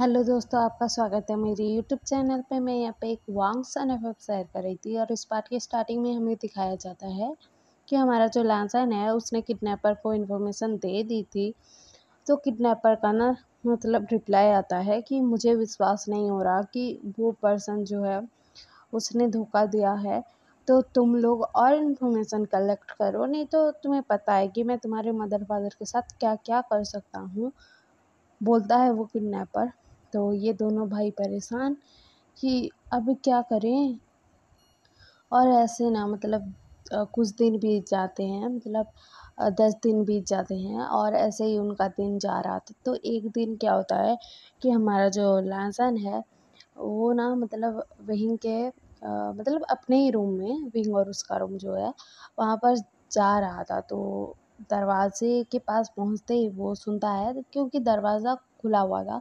hello दोस्तों आपका स्वागत है मेरे यूट्यूब चैनल पे मैं यहाँ पे एक वांग सन एफ शेयर कर रही थी और इस पार्ट के स्टार्टिंग में हमें दिखाया जाता है कि हमारा जो लांसन है उसने किडनैपर को इन्फॉर्मेशन दे दी थी तो किडनैपर का ना मतलब रिप्लाई आता है कि मुझे विश्वास नहीं हो रहा कि वो पर्सन जो है उसने धोखा दिया है तो तुम लोग और इन्फॉर्मेशन कलेक्ट करो नहीं तो तुम्हें पता है कि मैं तुम्हारे मदर फादर के साथ क्या क्या कर सकता हूँ बोलता है वो किडनैपर तो ये दोनों भाई परेशान कि अब क्या करें और ऐसे ना मतलब कुछ दिन बीत जाते हैं मतलब दस दिन बीत जाते हैं और ऐसे ही उनका दिन जा रहा था तो एक दिन क्या होता है कि हमारा जो लासन है वो ना मतलब विंग के आ, मतलब अपने ही रूम में विंग और उसका रूम जो है वहाँ पर जा रहा था तो दरवाज़े के पास पहुँचते ही वो सुनता है क्योंकि दरवाज़ा खुला हुआ था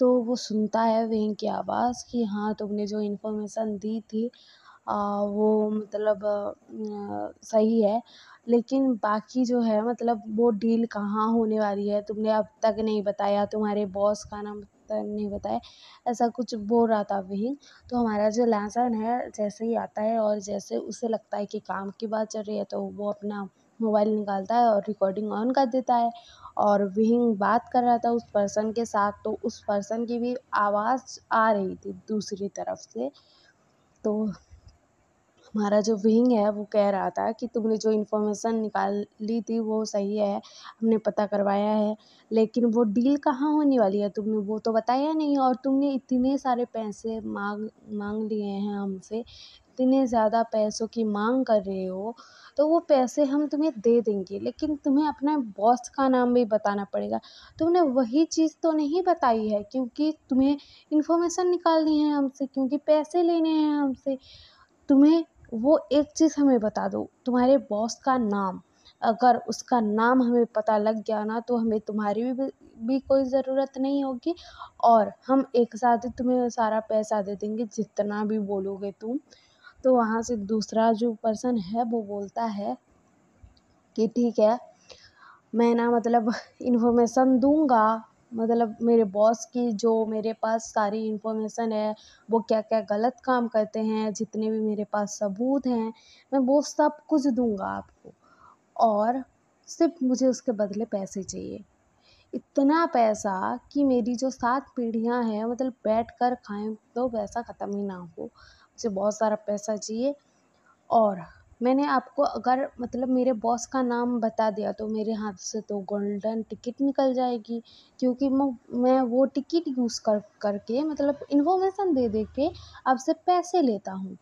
तो वो सुनता है वहीं की आवाज़ कि हाँ तुमने जो इन्फॉर्मेशन दी थी वो मतलब सही है लेकिन बाकी जो है मतलब वो डील कहाँ होने वाली है तुमने अब तक नहीं बताया तुम्हारे बॉस का नाम नहीं बताया ऐसा कुछ बोल रहा था वहीं तो हमारा जो लहसन है जैसे ही आता है और जैसे उसे लगता है कि काम की बात चल रही है तो वो अपना मोबाइल निकालता है और रिकॉर्डिंग ऑन कर देता है और विहिंग बात कर रहा था उस पर्सन के साथ तो उस पर्सन की भी आवाज़ आ रही थी दूसरी तरफ से तो हमारा जो विंग है वो कह रहा था कि तुमने जो इन्फॉर्मेशन निकाल ली थी वो सही है हमने पता करवाया है लेकिन वो डील कहाँ होने वाली है तुमने वो तो बताया नहीं और तुमने इतने सारे पैसे मांग मांग लिए हैं हमसे इतने ज़्यादा पैसों की मांग कर रहे हो तो वो पैसे हम तुम्हें दे देंगे लेकिन तुम्हें अपने बॉस का नाम भी बताना पड़ेगा तुमने वही चीज़ तो नहीं बताई है क्योंकि तुम्हें इन्फॉर्मेशन निकालनी है हमसे क्योंकि पैसे लेने हैं हमसे तुम्हें वो एक चीज़ हमें बता दो तुम्हारे बॉस का नाम अगर उसका नाम हमें पता लग गया ना तो हमें तुम्हारी भी भी कोई ज़रूरत नहीं होगी और हम एक साथ ही तुम्हें सारा पैसा दे देंगे जितना भी बोलोगे तुम तो वहाँ से दूसरा जो पर्सन है वो बोलता है कि ठीक है मैं ना मतलब इन्फॉर्मेशन दूँगा मतलब मेरे बॉस की जो मेरे पास सारी इन्फॉर्मेशन है वो क्या क्या गलत काम करते हैं जितने भी मेरे पास सबूत हैं मैं वो सब कुछ दूँगा आपको और सिर्फ मुझे उसके बदले पैसे चाहिए इतना पैसा कि मेरी जो सात पीढ़ियां हैं मतलब बैठ कर खाएँ तो पैसा ख़त्म ही ना हो मुझे बहुत सारा पैसा चाहिए और मैंने आपको अगर मतलब मेरे बॉस का नाम बता दिया तो मेरे हाथ से तो गोल्डन टिकट निकल जाएगी क्योंकि मैं वो टिकट यूज़ कर करके मतलब इन्फॉर्मेशन दे दे के आपसे पैसे लेता हूँ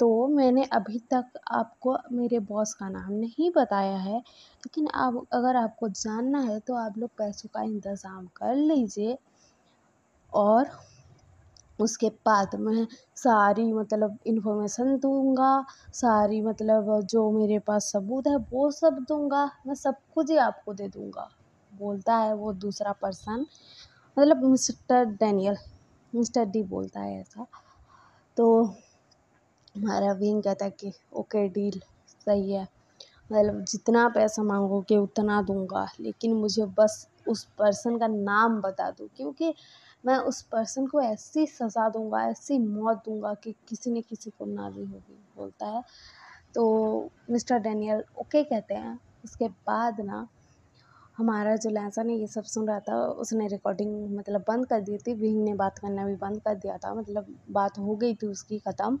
तो मैंने अभी तक आपको मेरे बॉस का नाम नहीं बताया है लेकिन आप अगर आपको जानना है तो आप लोग पैसों का इंतज़ाम कर लीजिए और उसके बाद मैं सारी मतलब इन्फॉर्मेशन दूँगा सारी मतलब जो मेरे पास सबूत है वो सब दूंगा मैं सब कुछ ही आपको दे दूँगा बोलता है वो दूसरा पर्सन मतलब मिस्टर डैनियल मिस्टर डी बोलता है ऐसा तो हमारा विंग कहता है कि ओके डील सही है मतलब जितना पैसा मांगोगे उतना दूंगा लेकिन मुझे बस उस पर्सन का नाम बता दो क्योंकि मैं उस पर्सन को ऐसी सज़ा दूँगा ऐसी मौत दूँगा कि किसी ने किसी को ना दी होगी बोलता है तो मिस्टर डैनियल ओके कहते हैं उसके बाद ना हमारा जो लहसन है ये सब सुन रहा था उसने रिकॉर्डिंग मतलब बंद कर दी थी विंग ने बात करना भी बंद कर दिया था मतलब बात हो गई थी उसकी ख़त्म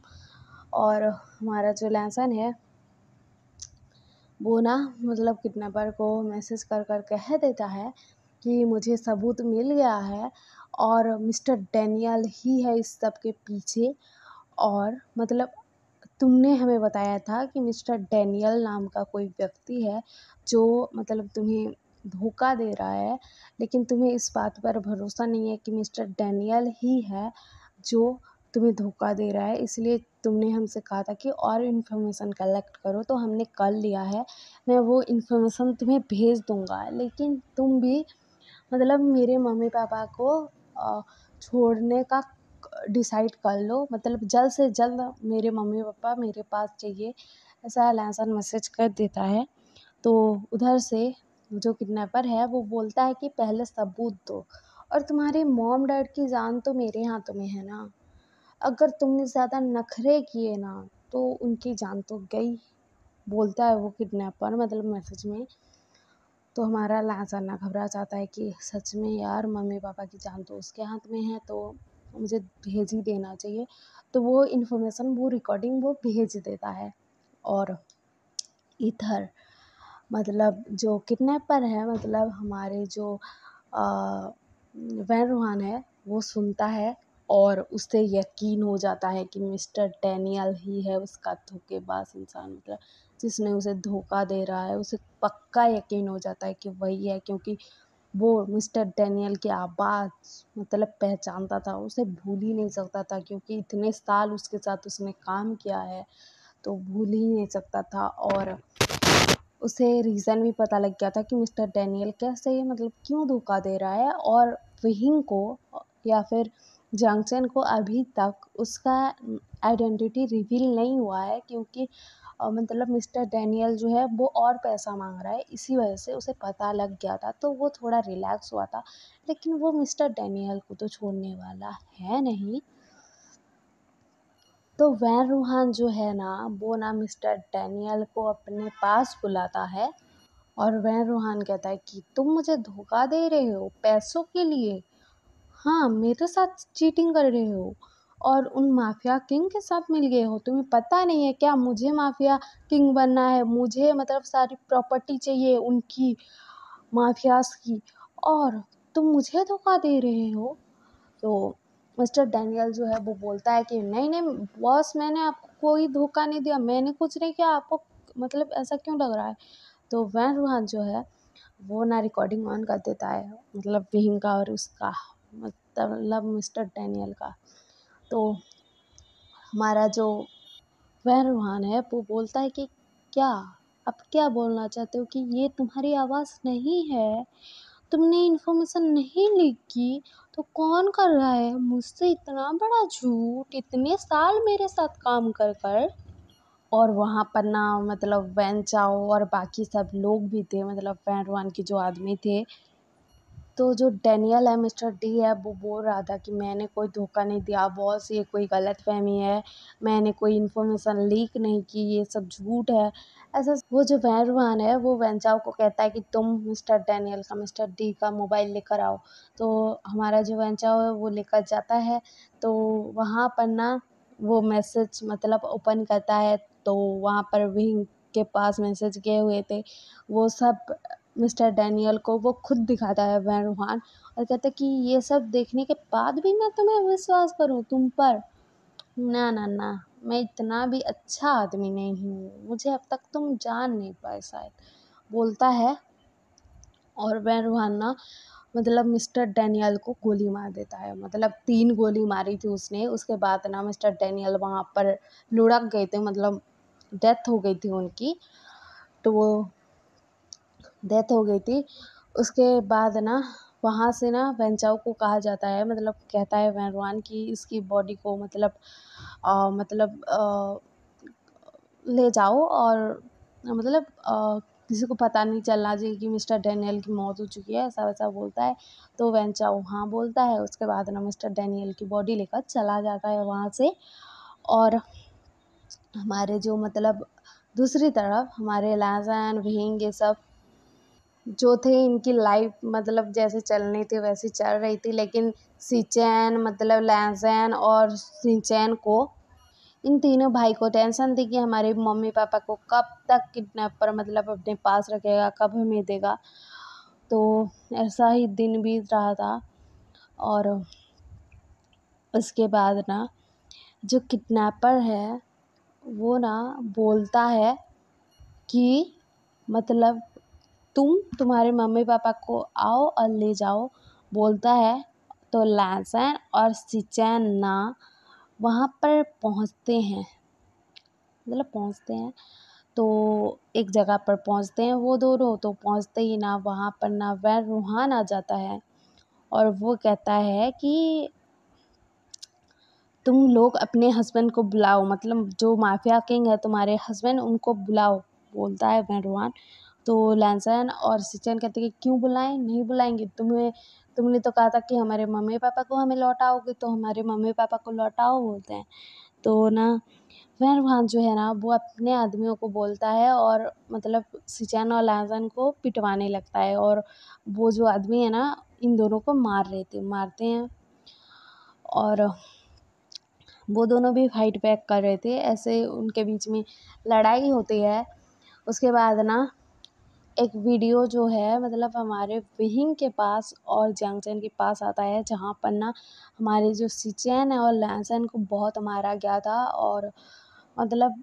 और हमारा जो लहसन है वो ना मतलब किडनेपर को मैसेज कर कर कह देता है कि मुझे सबूत मिल गया है और मिस्टर डैनियल ही है इस सब के पीछे और मतलब तुमने हमें बताया था कि मिस्टर डैनियल नाम का कोई व्यक्ति है जो मतलब तुम्हें धोखा दे रहा है लेकिन तुम्हें इस बात पर भरोसा नहीं है कि मिस्टर डैनियल ही है जो तुम्हें धोखा दे रहा है इसलिए तुमने हमसे कहा था कि और इन्फॉर्मेशन कलेक्ट करो तो हमने कर लिया है मैं वो इन्फॉर्मेशन तुम्हें भेज दूँगा लेकिन तुम भी मतलब मेरे मम्मी पापा को छोड़ने का डिसाइड कर लो मतलब जल्द से जल्द मेरे मम्मी पापा मेरे पास चाहिए ऐसा लासान मैसेज कर देता है तो उधर से जो किडनैपर है वो बोलता है कि पहले सबूत दो और तुम्हारे मॉम डैड की जान तो मेरे हाथों में है ना अगर तुमने ज़्यादा नखरे किए ना तो उनकी जान तो गई बोलता है वो किडनैपर मतलब मैसेज में तो हमारा लाचार ना घबरा जाता है कि सच में यार मम्मी पापा की जान तो उसके हाथ में है तो मुझे भेज ही देना चाहिए तो वो इन्फॉर्मेशन वो रिकॉर्डिंग वो भेज देता है और इधर मतलब जो किडनैपर है मतलब हमारे जो वैन रूहान है वो सुनता है और उससे यकीन हो जाता है कि मिस्टर डैनियल ही है उसका धोखेबाज इंसान मतलब जिसने उसे धोखा दे रहा है उसे पक्का यकीन हो जाता है कि वही है क्योंकि वो मिस्टर डैनियल की आवाज़ मतलब पहचानता था उसे भूल ही नहीं सकता था क्योंकि इतने साल उसके साथ उसने काम किया है तो भूल ही नहीं सकता था और उसे रीज़न भी पता लग गया था कि मिस्टर डैनियल कैसे मतलब क्यों धोखा दे रहा है और विहिंग को या फिर जंक्शन को अभी तक उसका आइडेंटिटी रिवील नहीं हुआ है क्योंकि मतलब मिस्टर डैनियल जो है वो और पैसा मांग रहा है इसी वजह से उसे पता लग गया था तो वो थोड़ा रिलैक्स हुआ था लेकिन वो मिस्टर डैनियल को तो छोड़ने वाला है नहीं तो वैन रूहान जो है ना वो ना मिस्टर डैनियल को अपने पास बुलाता है और वैन रूहान कहता है कि तुम मुझे धोखा दे रहे हो पैसों के लिए हाँ मेरे साथ चीटिंग कर रहे हो और उन माफिया किंग के साथ मिल गए हो तुम्हें पता नहीं है क्या मुझे माफिया किंग बनना है मुझे मतलब सारी प्रॉपर्टी चाहिए उनकी माफियाज की और तुम मुझे धोखा दे रहे हो तो मिस्टर डैनियल जो है वो बोलता है कि नहीं नहीं बॉस मैंने आपको कोई धोखा नहीं दिया मैंने कुछ नहीं किया आपको मतलब ऐसा क्यों लग रहा है तो वैन रूहान जो है वो ना रिकॉर्डिंग ऑन कर देता है मतलब विहिंग का और उसका मतलब मिस्टर डैनियल का तो हमारा जो पहलवान है वो बोलता है कि क्या आप क्या बोलना चाहते हो कि ये तुम्हारी आवाज़ नहीं है तुमने इन्फॉर्मेशन नहीं लीक की तो कौन कर रहा है मुझसे इतना बड़ा झूठ इतने साल मेरे साथ काम कर कर और वहाँ पर ना मतलब वैन चाओ और बाकी सब लोग भी थे मतलब पहलवान के जो आदमी थे तो जो डैनियल है मिस्टर डी है वो बोल रहा था कि मैंने कोई धोखा नहीं दिया बॉस ये कोई गलत फहमी है मैंने कोई इन्फॉर्मेशन लीक नहीं की ये सब झूठ है ऐसा वो जो वैरवान है वो वैंचाव को कहता है कि तुम मिस्टर डैनियल का मिस्टर डी का मोबाइल लेकर आओ तो हमारा जो वैंचाव है वो लेकर जाता है तो वहाँ पर ना वो मैसेज मतलब ओपन करता है तो वहाँ पर विंग के पास मैसेज गए हुए थे वो सब मिस्टर डैनियल को वो खुद दिखाता है वह रूहान और कहता है कि ये सब देखने के बाद भी मैं तुम्हें विश्वास करूँ तुम पर ना ना ना मैं इतना भी अच्छा आदमी नहीं हूँ मुझे अब तक तुम जान नहीं पाए शायद बोलता है और वह रूहान ना मतलब मिस्टर डैनियल को गोली मार देता है मतलब तीन गोली मारी थी उसने उसके बाद ना मिस्टर डैनियल वहाँ पर लुढ़क गए थे मतलब डेथ हो गई थी उनकी तो वो डेथ हो गई थी उसके बाद ना वहाँ से ना वैंचाऊ को कहा जाता है मतलब कहता है वैनवान कि इसकी बॉडी को मतलब मतलब ले जाओ और मतलब किसी को पता नहीं चलना चाहिए कि मिस्टर डैनियल की मौत हो चुकी है ऐसा वैसा बोलता है तो वेंचाओ हाँ बोलता है उसके बाद ना मिस्टर डैनियल की बॉडी लेकर चला जाता है वहाँ से और हमारे जो मतलब दूसरी तरफ हमारे लाजान भींग ये सब जो थे इनकी लाइफ मतलब जैसे चलनी थी वैसी चल रही थी लेकिन सिचैन मतलब लैंसैन और सिंचैन को इन तीनों भाई को टेंशन थी कि हमारे मम्मी पापा को कब तक किडनैपर मतलब अपने पास रखेगा कब हमें देगा तो ऐसा ही दिन बीत रहा था और उसके बाद ना जो किडनैपर है वो ना बोलता है कि मतलब तुम तुम्हारे मम्मी पापा को आओ और ले जाओ बोलता है तो लैसन और सिचैन ना वहाँ पर पहुँचते हैं मतलब पहुँचते हैं तो एक जगह पर पहुँचते हैं वो दोनों तो पहुँचते ही ना वहाँ पर ना वह रूहान आ जाता है और वो कहता है कि तुम लोग अपने हस्बैंड को बुलाओ मतलब जो माफिया किंग है तुम्हारे हस्बैंड उनको बुलाओ बोलता है वह रूहान तो लहसन और सिचन कहते कि क्यों बुलाएँ नहीं बुलाएँगे तुम्हें तुमने तो कहा था कि हमारे मम्मी पापा को हमें लौटाओगे तो हमारे मम्मी पापा को लौटाओ बोलते हैं तो ना फ़िर वहाँ जो है ना वो अपने आदमियों को बोलता है और मतलब सिचन और लहसन को पिटवाने लगता है और वो जो आदमी है ना इन दोनों को मार रहे थे मारते हैं और वो दोनों भी फाइट बैक कर रहे थे ऐसे उनके बीच में लड़ाई होती है उसके बाद ना एक वीडियो जो है मतलब हमारे विहिंग के पास और जंक्शन के पास आता है जहाँ पर ना हमारे जो सिचैन है और लहसुन को बहुत मारा गया था और मतलब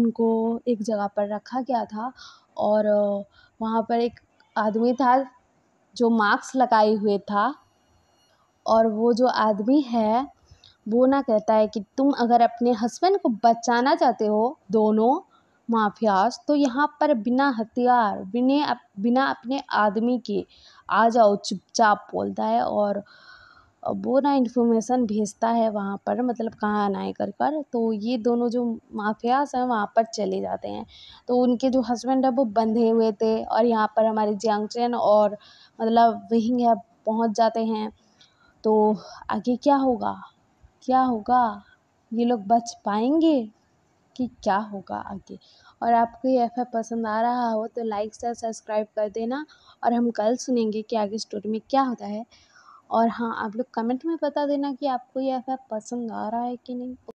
उनको एक जगह पर रखा गया था और वहाँ पर एक आदमी था जो मास्क लगाए हुए था और वो जो आदमी है वो ना कहता है कि तुम अगर अपने हस्बैंड को बचाना चाहते हो दोनों माफियाज तो यहाँ पर बिना हथियार बिना बिना अपने आदमी के आ जाओ चुपचाप बोलता है और वो ना इन्फॉर्मेशन भेजता है वहाँ पर मतलब कहाँ आना है कर कर तो ये दोनों जो माफियाज हैं वहाँ पर चले जाते हैं तो उनके जो हस्बैंड है वो बंधे हुए थे और यहाँ पर हमारे जियांगचेन और मतलब विहिंग है पहुँच जाते हैं तो आगे क्या होगा क्या होगा ये लोग बच पाएंगे कि क्या होगा आगे और आपको ये एफ पसंद आ रहा हो तो लाइक शेयर सब्सक्राइब कर देना और हम कल सुनेंगे कि आगे स्टोरी में क्या होता है और हाँ आप लोग कमेंट में बता देना कि आपको ये एफ पसंद आ रहा है कि नहीं